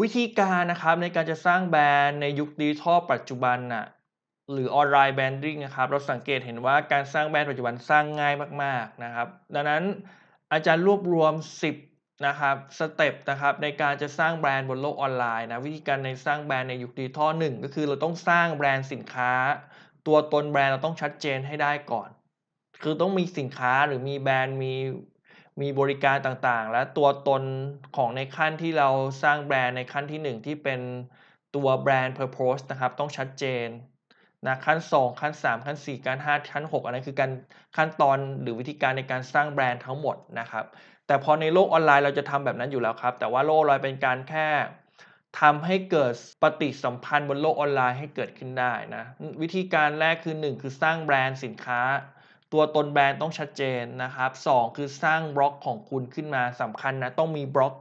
วิธีการนะครับในการจะสร้างแบรนด์ในยุคดิจิทัลปัจจุบันน่ะหรือออนไลน์แบรนดิ้งนะครับเราสังเกตเห็นว่าการสร้างแบรนด์ปัจจุบันสร้างง่ายมากๆนะครับ ดังนั้นอาจารย์รวบรวม 10นะครับสเต็ปนะครับในการจะสร้างแบรนด์บนโลกออนไลน์นะวิธีการในสร้างแบรนด์ในยุคดิจิทัลหนึ่งก็คือเราต้องสร้างแบรนด์สินค้า ตัวตนแบรนด์เราต้องชัดเจนให้ได้ก่อน คือต้องมีสินค้าหรือมีแบรนด์มีมีบริการต่างๆ และตัวตนของในขั้นที่เราสร้างแบรนด์ในขั้นที่ 1 ที่เป็นตัวแบรนด์ Purpose นะครับ ต้องชัดเจนนะขั้น2ขั้น3ขั้น4ขั้น5ขั้น 6 อันนั้นคือการขั้นตอนหรือวิธีการในการสร้างแบรนด์ทั้งหมดนะครับแต่พอในโลกออนไลน์เราจะทำแบบนั้นอยู่แล้วครับแต่ว่าโลกออนไลน์เป็นการแค่ทำให้เกิดปฏิสัมพันธ์บนโลกออนไลน์ให้เกิดขึ้นได้นะวิธีการแรกคือ 1 คือสร้างแบรนด์สินค้าตัวตนแบรนด์ต้องชัดเจนนะครับ 2 คือสร้างบล็อกของคุณขึ้นมาสำคัญนะต้องมีบล็อก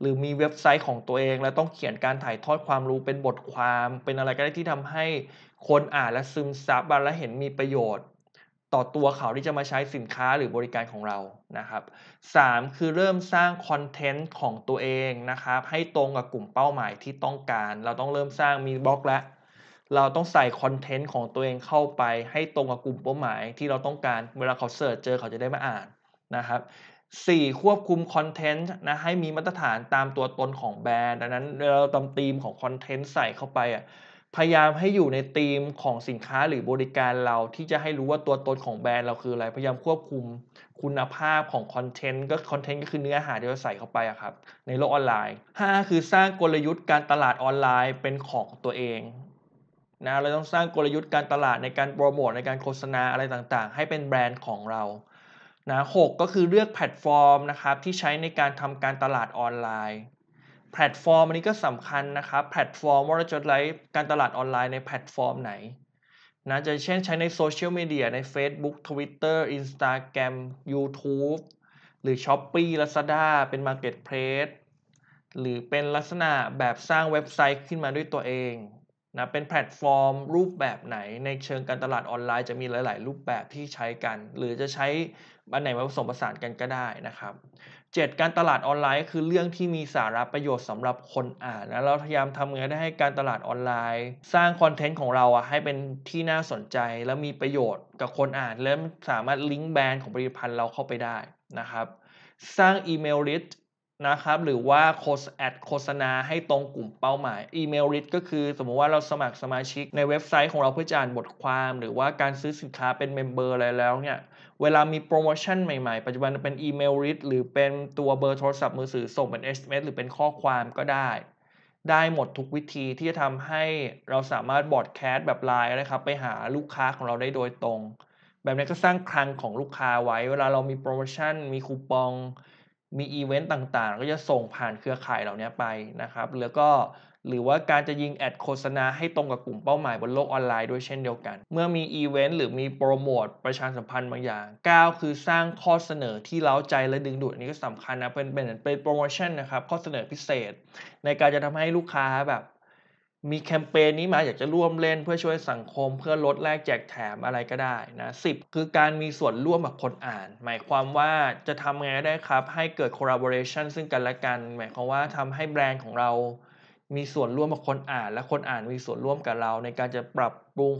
หรือมีเว็บไซต์ของตัวเอง แล้วต้องเขียนการถ่ายทอดความรู้เป็นบทความ เป็นอะไรก็ได้ที่ทำให้คนอ่านและซึมซับและเห็นมีประโยชน์ ต่อตัวเขาที่จะมาใช้สินค้าหรือบริการของเรานะครับ 3. คือเริ่มสร้างคอนเทนต์ของตัวเองนะครับ ให้ตรงกับกลุ่มเป้าหมายที่ต้องการ เราต้องเริ่มสร้างมีบล็อกแล้วเราต้องใส่คอนเทนต์ของตัวเองเข้าไป ให้ตรงกับกลุ่มเป้าหมายที่เราต้องการ เวลาเขาเสิร์ชเจอเขาจะได้มาอ่านนะครับ 4. ควบคุมคอนเทนต์นะให้มีมาตรฐานตามตัวตนของแบรนด์ ดังนั้นเราตมธีมของคอนเทนต์ใส่เข้าไปอ่ะ พยายามให้อยู่ในธีมของสินค้าหรือบริการเราที่จะให้รู้ว่าตัวตนของแบรนด์เราคืออะไรพยายามควบคุมคุณภาพของคอนเทนต์ก็คอนเทนต์ก็คือเนื้อหาที่เราใส่เข้าไปครับ ในโลกออนไลน์ 5 คือสร้างกลยุทธ์การตลาดออนไลน์เป็นของตัวเองนะเราต้องสร้างกลยุทธ์การตลาดในการโปรโมทในการโฆษณาอะไรต่างๆ ให้เป็นแบรนด์ของเรานะหก็คือเลือกแพลตฟอร์มนะครับที่ใช้ในการทำการตลาดออนไลน์ แพลตฟอร์ม อันนี้ก็สำคัญนะครับ แพลตฟอร์มว่าเราจะไลฟ์การตลาดออนไลน์ในแพลตฟอร์มไหนนะจะเช่นใช้ในโซเชียลมีเดีย ใน Facebook Twitter Instagram YouTube หรือ s h อ p e e Lazada เป็น Marketplace หรือเป็นลักษณะแบบสร้างเว็บไซต์ขึ้นมาด้วยตัวเองนะเป็นแพลตฟอร์ม รูปแบบไหน ในเชิงการตลาดออนไลน์ จะมีหลาย ๆ รูปแบบที่ใช้กัน หรือจะใช้บันไหนมาผสมผสานกันก็ได้นะครับ 7 การตลาดออนไลน์คือเรื่องที่มีสาระประโยชน์สำหรับคนอ่านนะเราพยายามทำไงได้ให้การตลาดออนไลน์ สร้างคอนเทนต์ของเราอะให้เป็นที่น่าสนใจและมีประโยชน์กับคนอ่าน และสามารถลิงก์แบรนด์ของผลิตภัณฑ์เราเข้าไปได้นะครับสร้างอีเมลลิสต์นะครับหรือว่าโฆษแอดโฆษณาให้ตรงกลุ่มเป้าหมายอีเมลริดก็คือ สมมติว่าเราสมัครสมาชิกในเว็บไซต์ของเราเพื่อจ่านบทความ หรือว่าการซื้อสินค้าเป็นเมมเบอร์อะไรแล้วเนี่ยเวลามีโปรโมชั่นใหม่ๆปัจจุบันเป็นอีเมลริดหรือเป็นตัวเบอร์โทรศัพท์มือถือส่งเป็น SMS หรือเป็นข้อความก็ได้ ได้หมดทุกวิธีที่จะทำให้เราสามารถบอดแคสต์แบบไลน์นะครับไปหาลูกค้าของเราได้โดยตรง แบบนี้ก็สร้างคลังของลูกค้าไว้ เวลาเรามีโปรโมชั่นมีคูปองมีอีเวนต์ต่างๆ ก็จะส่งผ่านเครือข่ายเหล่านี้ไปนะครับ แล้วก็หรือว่าการจะยิงแอดโฆษณาให้ตรงกับกลุ่มเป้าหมายบนโลกออนไลน์ด้วยเช่นเดียวกัน เมื่อมีอีเวนต์หรือมีโปรโมท ประชาสัมพันธ์บางอย่าง9คือสร้างข้อเสนอที่เล้าใจและดึงดูดอันนี้ก็สำคัญนะ เป็นเป็นเป็นโปรโมชั่นนะครับ ข้อเสนอพิเศษ ในการจะทำให้ลูกค้าแบบมีแคมเปญนี้มาอยากจะร่วมเล่น เพื่อช่วยสังคมเพื่อลดแลกแจกแถมอะไรก็ได้นะสิคือการมีส่วนร่วมกับคนอ่าน หมายความว่าจะทำไงได้ครับให้เกิด collaboration ซึ่งกันและกัน หมายความว่าทำให้แบรนด์ของเรา มีส่วนร่วมกับคนอ่าน และคนอ่านมีส่วนร่วมกับเราในการจะปรับปรุง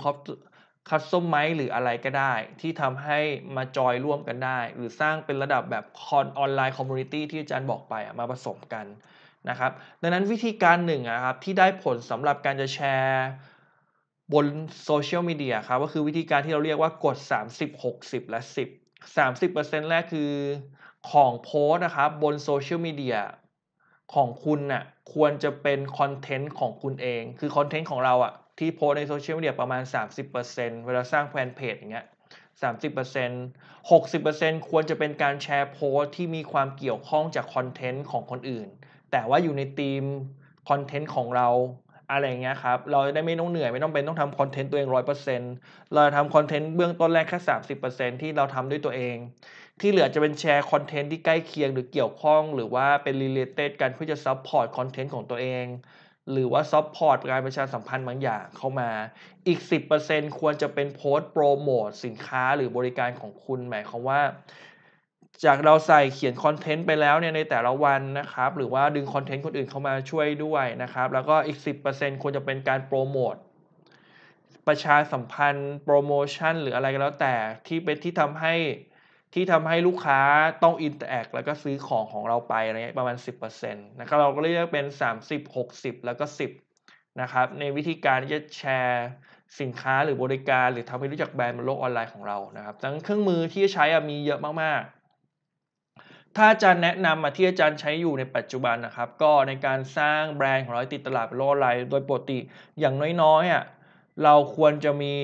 คัสตอมไมซ์หรืออะไรก็ได้ที่ทำให้มาจอยร่วมกันได้ หรือสร้างเป็นระดับแบบคอนออนไลน์คอมมูนิตี้ที่อาจารย์บอกไปมาผสมกันนะครับดังนั้นวิธีการหนึ่งนะครับที่ได้ผลสำหรับการจะแชร์บนโซเชียลมีเดียครับก็คือวิธีการที่เราเรียกว่ากด 30 60 และ 10 30%แรกคือของโพสนะครับบนโซเชียลมีเดียของคุณนะ่ะควรจะเป็นคอนเทนต์ของคุณเอง คือคอนเทนต์ของเราอะที่โพสในโซเชียลมีเดียประมาณ 30%เวลาสร้างแฟนเพจอย่างเงี้ย30% 60%ควรจะเป็นการแชร์โพสที่มีความเกี่ยวข้องจากคอนเทนต์ของคนอื่นแต่ว่าอยู่ในทีมคอนเทนต์ของเราอะไรเงี้ยครับ เราได้ไม่ต้องเหนื่อย ไม่ต้องเป็นต้องทำคอนเทนต์ตัวเองร้อยเปอร์เซ็นต์เราทำคอนเทนต์เบื้องต้นแรกแค่สามสิบเปอร์เซ็นต์ที่เราทำด้วยตัวเอง ที่เหลือจะเป็นแชร์คอนเทนต์ที่ใกล้เคียงหรือเกี่ยวข้อง หรือว่าเป็นรีเลตเต็ดกันเพื่อจะซัพพอร์ตคอนเทนต์ของตัวเอง หรือว่าซัพพอร์ตการประชาสัมพันธ์บางอย่างเข้ามา อีก 10%ควรจะเป็นโพสต์โปรโมทสินค้าหรือบริการของคุณหมายความว่าจากเราใส่เขียนคอนเทนต์ไปแล้วเนี่ยในแต่ละวันนะครับหรือว่าดึงคอนเทนต์คนอื่นเข้ามาช่วยด้วยนะครับ แล้วก็อีก 10%ควรจะเป็นการโปรโมทประชาสัมพันธ์โปรโมชั่น หรืออะไรก็แล้วแต่ที่เป็นที่ทำให้ที่ทำให้ลูกค้าต้องอินเตอร์แอค แล้วก็ซื้อของของเราไปอะไรเงี้ยประมาณ 10%นะครับเราก็เรียกเป็น 30 60 แล้วก็10นะครับในวิธีการที่จะแชร์สินค้าหรือบริการ หรือทำให้รู้จักแบรนด์บนโลกออนไลน์ของเรานะครับทั้งเครื่องมือที่ใช้มีเยอะมากๆถ้าอาจารย์แนะนำมาที่อาจารย์ใช้อยู่ในปัจจุบันนะครับ ก็ในการสร้างแบรนด์ของเราติดตลาดโลกออนไลน์โดยปกติอย่างน้อยๆอ่ะเราควรจะมี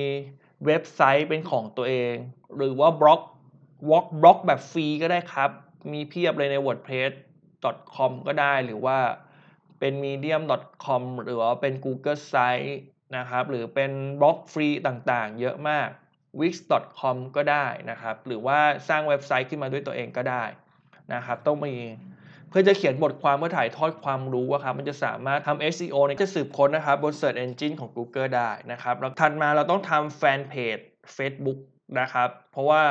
เว็บไซต์เป็นของตัวเอง หรือว่าบล็อกวอล์กบล็อกแบบฟรีก็ได้ครับ มีเพียบเลยใน wordpress com ก็ได้หรือว่าเป็น medium com หรือว่าเป็น google site นะครับหรือเป็นบล็อกฟรีต่างๆเยอะมาก wix com ก็ได้นะครับ หรือว่าสร้างเว็บไซต์ขึ้นมาด้วยตัวเองก็ได้นะครับต้องมีเพื่อจะเขียนบทความเพื่อถ่ายทอดความรู้อะครับมันจะสามารถทำ SEO ในี่จะสืบค้นนะครับบน Search Engine ของ Google ได้นะครับแล้วถัดมาเราต้องทำแฟนเพจ Facebook นะครับ เพราะว่า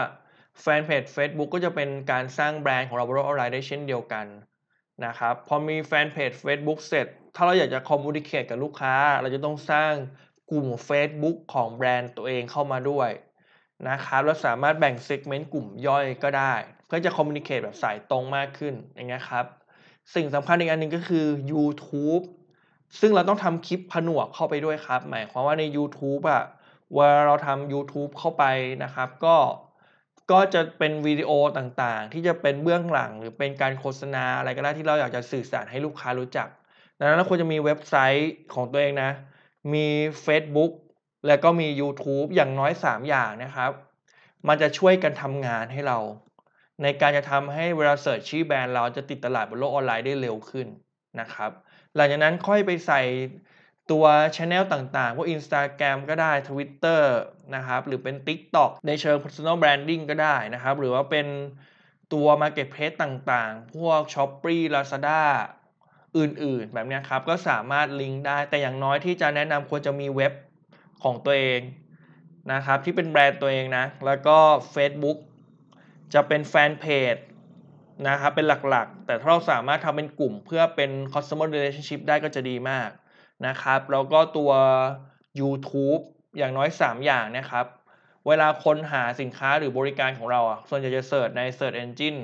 แฟนเพจ Facebook ก็จะเป็นการสร้างแบรนด์ของเราบนโลกออนไลน์ได้เช่นเดียวกันนะครับพอมีแฟนเพจ Facebook เสร็จ ถ้าเราอยากจะคอมมูนิเคตกับลูกค้า เราจะต้องสร้างกลุ่ม Facebook ของแบรนด์ตัวเองเข้ามาด้วยนะครับเราสามารถแบ่งเซกเมนต์กลุ่มย่อยก็ได้ เพื่อจะคอมมูนิเคตแบบสายตรงมากขึ้นอย่างเงี้ยครับสิ่งสำคัญอีกอันหนึ่งก็คือ YouTube ซึ่งเราต้องทำคลิปผนวกเข้าไปด้วยครับหมายความว่าใน YouTube อะเวลาเราทำ YouTube เข้าไปนะครับ ก็ก็จะเป็นวิดีโอต่างๆ ที่จะเป็นเบื้องหลังหรือเป็นการโฆษณาอะไรก็ได้ที่เราอยากจะสื่อสารให้ลูกค้ารู้จัก ดังนั้นเราควรจะมีเว็บไซต์ของตัวเองนะ มี Facebook แล้วก็มี YouTube อย่างน้อย 3 อย่างนะครับ มันจะช่วยกันทำงานให้เรา ในการจะทำให้เวลาเสิร์ชชื่อแบรนด์เราจะติดตลาดบนโลกออนไลน์ได้เร็วขึ้นนะครับหลังจากนั้นค่อยไปใส่ตัวช anel ต่างๆพวก Instagram ก็ได้ Twitter นะครับหรือเป็น TikTok ในเชิง personal branding ก็ได้นะครับ หรือว่าเป็นตัว marketplace ต่างๆ พวก s h o p ป e Lazada อื่นๆแบบนี้ครับก็สามารถลิงก์ได้ แต่อย่างน้อยที่จะแนะนำควรจะมีเว็บของตัวเอง นะครับ ที่เป็นแบรนด์ตัวเองนะ แล้วก็ Facebook จะเป็นแฟนเพจนะครับ เป็นหลักๆ แต่ถ้าเราสามารถทำเป็นกลุ่มเพื่อเป็น customer relationship ได้ก็จะดีมากนะครับ แล้วก็ตัว YouTube อย่างน้อย 3 อย่างนะครับ เวลาคนหาสินค้าหรือบริการของเราอ่ะ ส่วนใหญ่จะเสิร์ชใน Search Engine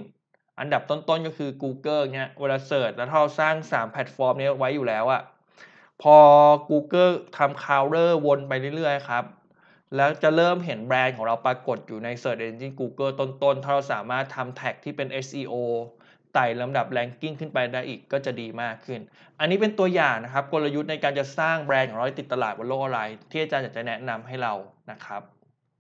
อันดับต้นๆก็คือ Google เนี่ยเวลาเสิร์ชแล้วถ้าเราสร้าง3แพลตฟอร์มนี้ไว้อยู่แล้วอ่ะพอ Google ทำคาวเลอร์วนไปเรื่อยๆครับ แล้วจะเริ่มเห็นแบรนด์ของเราปรากฏอยู่ใน Search Engine Google ต้นๆ ถ้าเราสามารถทำแท็กที่เป็น SEO ไต่ลำดับแรงกิ้งขึ้นไปได้อีกก็จะดีมากขึ้น อันนี้เป็นตัวอย่างนะครับกลยุทธ์ในการจะสร้างแบรนด์ของเราติดตลาดบนโลกออนไลน์ ที่อาจารย์อยากจะแนะนำให้เรานะครับ